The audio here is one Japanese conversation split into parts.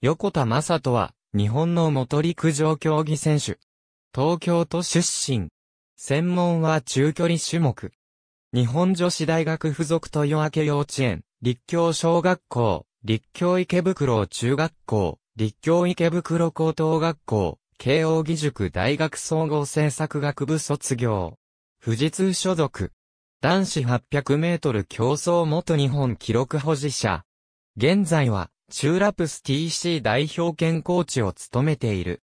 横田正人は、日本の元陸上競技選手。東京都出身。専門は中距離種目。日本女子大学附属豊明幼稚園、立教小学校、立教池袋中学校、立教池袋高等学校、慶応義塾大学総合政策学部卒業。富士通所属。男子800メートル競争元日本記録保持者。現在は、チューラプス TC 代表兼コーチを務めている。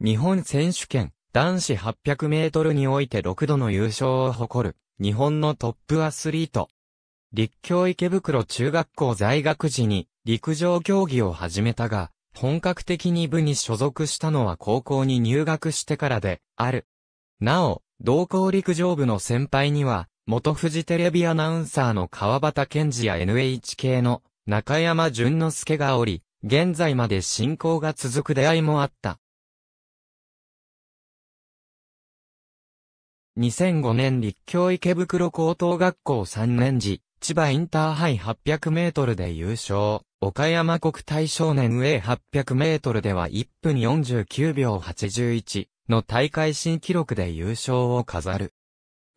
日本選手権男子800メートルにおいて6度の優勝を誇る日本のトップアスリート。立教池袋中学校在学時に陸上競技を始めたが、本格的に部に所属したのは高校に入学してからである。なお、同校陸上部の先輩には、元フジテレビアナウンサーの川端健二や NHK の中山淳之介がおり、現在まで信仰が続く出会いもあった。2005年立教池袋高等学校3年時、千葉インターハイ800メートルで優勝。岡山国体少年 A800 メートルでは1分49秒81の大会新記録で優勝を飾る。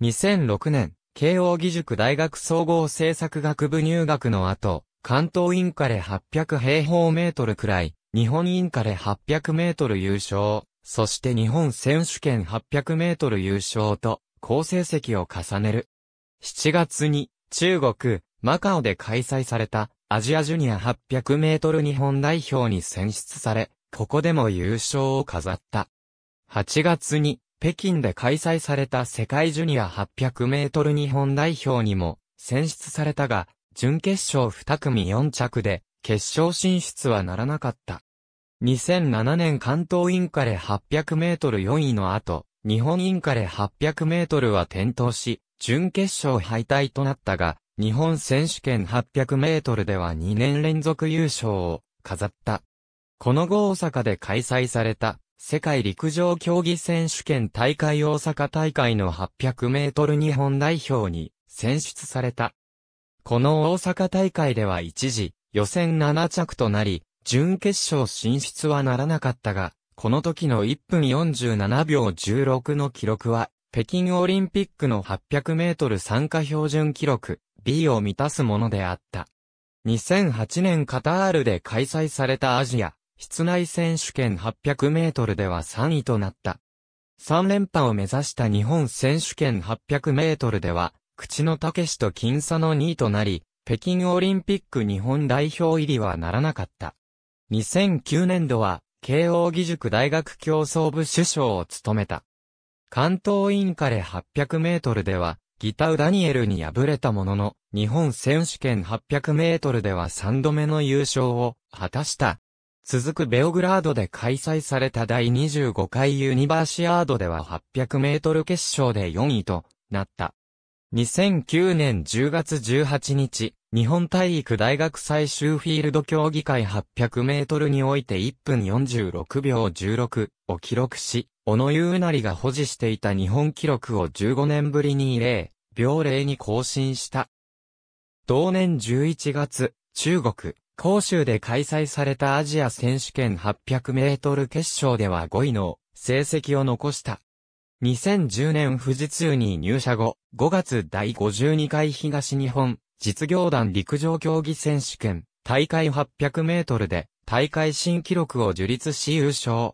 2006年、慶応義塾大学総合政策学部入学の後、関東インカレ800平方メートルくらい、日本インカレ800メートル優勝、そして日本選手権800メートル優勝と、好成績を重ねる。7月に、中国、マカオで開催された、アジアジュニア800メートル日本代表に選出され、ここでも優勝を飾った。8月に、北京で開催された世界ジュニア800メートル日本代表にも選出されたが、準決勝2組4着で、決勝進出はならなかった。2007年関東インカレ800メートル4位の後、日本インカレ800メートルは転倒し、準決勝敗退となったが、日本選手権800メートルでは2年連続優勝を飾った。この後大阪で開催された世界陸上競技選手権大会大阪大会の800メートル日本代表に選出された。この大阪大会では一時、予選7着となり、準決勝進出はならなかったが、この時の1分47秒16の記録は、北京オリンピックの800メートル参加標準記録 B を満たすものであった。2008年カタールで開催されたアジア室内選手権800メートルでは3位となった。3連覇を目指した日本選手権800メートルでは口の武と僅差の2位となり、北京オリンピック日本代表入りはならなかった。2009年度は、慶応義塾大学競争部首相を務めた。関東インカレ800メートルでは、ギタウ・ダニエルに敗れたものの、日本選手権800メートルでは3度目の優勝を果たした。続くベオグラードで開催された第25回ユニバーシアードでは800メートル決勝で4位となった。2009年10月18日、日本体育大学最終フィールド競技会800メートルにおいて1分46秒16を記録し、小野優成が保持していた日本記録を15年ぶりに0秒0に更新した。同年11月、中国、広州で開催されたアジア選手権800メートル決勝では5位の成績を残した。2010年富士通に入社後、5月第52回東日本実業団陸上競技選手権大会800メートルで大会新記録を樹立し優勝。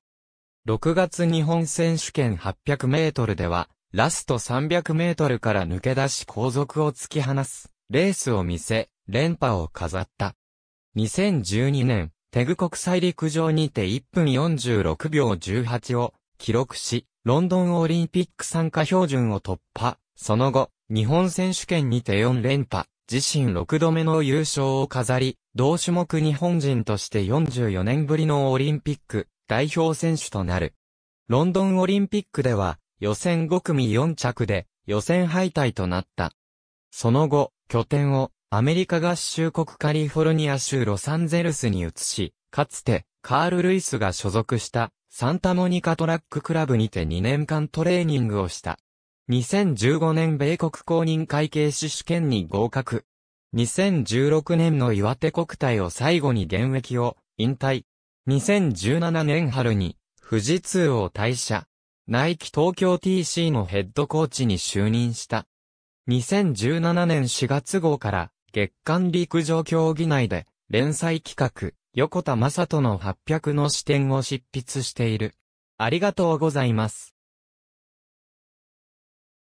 6月日本選手権800メートルでは、ラスト300メートルから抜け出し後続を突き放す、レースを見せ、連覇を飾った。2012年、テグ国際陸上にて1分46秒18を記録し、ロンドンオリンピック参加標準を突破、その後、日本選手権にて4連覇、自身6度目の優勝を飾り、同種目日本人として44年ぶりのオリンピック代表選手となる。ロンドンオリンピックでは、予選5組4着で、予選敗退となった。その後、拠点をアメリカ合衆国カリフォルニア州ロサンゼルスに移し、かつてカール・ルイスが所属したサンタモニカトラッククラブにて2年間トレーニングをした。2015年米国公認会計士試験に合格。2016年の岩手国体を最後に現役を引退。2017年春に富士通を退社。ナイキ東京 TC のヘッドコーチに就任した。2017年4月号から月間陸上競技内で連載企画、横田正人の800の視点を執筆している。ありがとうございます。